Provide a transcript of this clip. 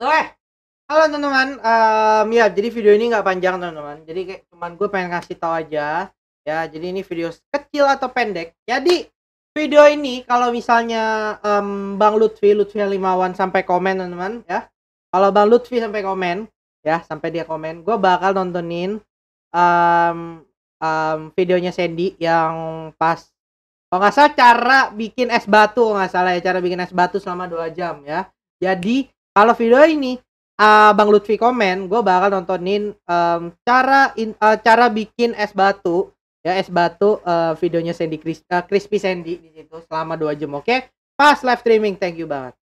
Weh, halo teman-teman. Um, ya, jadi video ini nggak panjang teman-teman. Jadi kayak cuman gue pengen kasih tahu aja. Ya, jadi ini video kecil atau pendek. Jadi video ini kalau misalnya um, Bang Lutfi, Lutfi Limawan sampai komen teman-teman ya. Kalau Bang Lutfi sampai komen ya, sampai dia komen, gue bakal nontonin um, um, videonya Sandy yang pas kalau nggak salah cara bikin es batu nggak salah ya cara bikin es batu selama dua jam ya. Jadi kalau video ini uh, Bang Lutfi komen, gue bakal nontonin um, cara in, uh, cara bikin es batu ya es batu uh, videonya Sandy Chris, uh, Crispy Sandy di situ selama dua jam oke okay? pas live streaming thank you banget